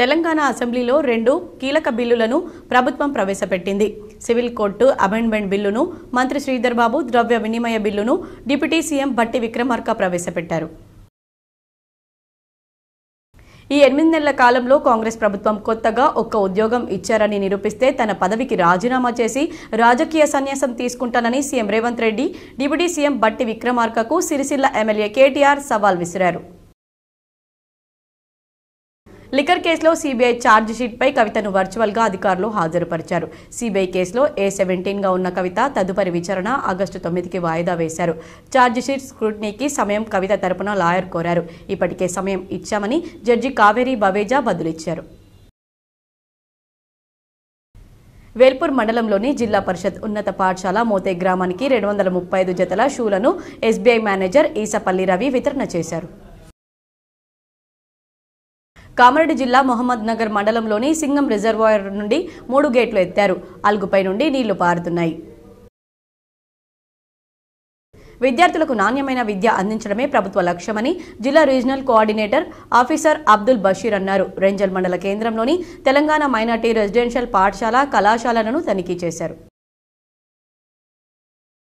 తెలంగాణ అసెంబ్లీలో రెండు కీలక బిల్లులను ప్రభుత్వం ప్రవేశపెట్టింది సివిల్ కోర్టు అమెండ్మెంట్ బిల్లును మంత్రి శ్రీధర్ బాబు ద్రవ్య వినిమయ బిల్లును డిప్యూటీ సీఎం భట్టి విక్రమార్క ప్రవేశపెట్టారు ఈ ఎనిమిది నెలల కాలంలో కాంగ్రెస్ ప్రభుత్వం కొత్తగా ఒక్క ఉద్యోగం ఇచ్చారని నిరూపిస్తే తన పదవికి రాజీనామా చేసి రాజకీయ సన్యాసం తీసుకుంటానని CM Revanth Reddy deputy CM Bhatti విక్రమార్కకు సిరిసిల్ల ఎమ్మెల్యే కేటీఆర్ సవాల్ విసిరారు లిక్కర్ కేసులో సీబీఐ ఛార్జ్ కవితను వర్చువల్గా అధికారులు హాజరుపరిచారు సీబీఐ కేసులో ఏ సెవెంటీన్గా ఉన్న కవిత తదుపరి విచారణ ఆగస్టు తొమ్మిదికి వాయిదా వేశారు ఛార్జ్ షీట్ స్క్రూటినీకి సమయం కవిత తరపున లాయర్ కోరారు ఇప్పటికే సమయం ఇచ్చామని జడ్జి కావేరీ బవేజా బదులిచ్చారు వేల్పూర్ మండలంలోని జిల్లా పరిషత్ ఉన్నత పాఠశాల మోతే గ్రామానికి రెండు వందల ముప్పై ఐదు జతల షూలను ఎస్బీఐ మేనేజర్ ఈసపల్లి రవి వితరణ చేశారు కామారెడ్డి జిల్లా మహమ్మద్ నగర్ మండలంలోని సింగం రిజర్వాయర్ నుండి మూడు గేట్లు ఎత్తారు అల్గుపై నుండి నీళ్లు పారుతున్నాయి విద్యార్థులకు నాణ్యమైన విద్య అందించడమే ప్రభుత్వ లక్ష్యమని జిల్లా regional coordinator officer Abdul Basheer అన్నారు రెంజల్ మండల కేంద్రంలోని తెలంగాణ మైనార్టీ రెసిడెన్షియల్ పాఠశాల కళాశాలలను తనిఖీ చేశారు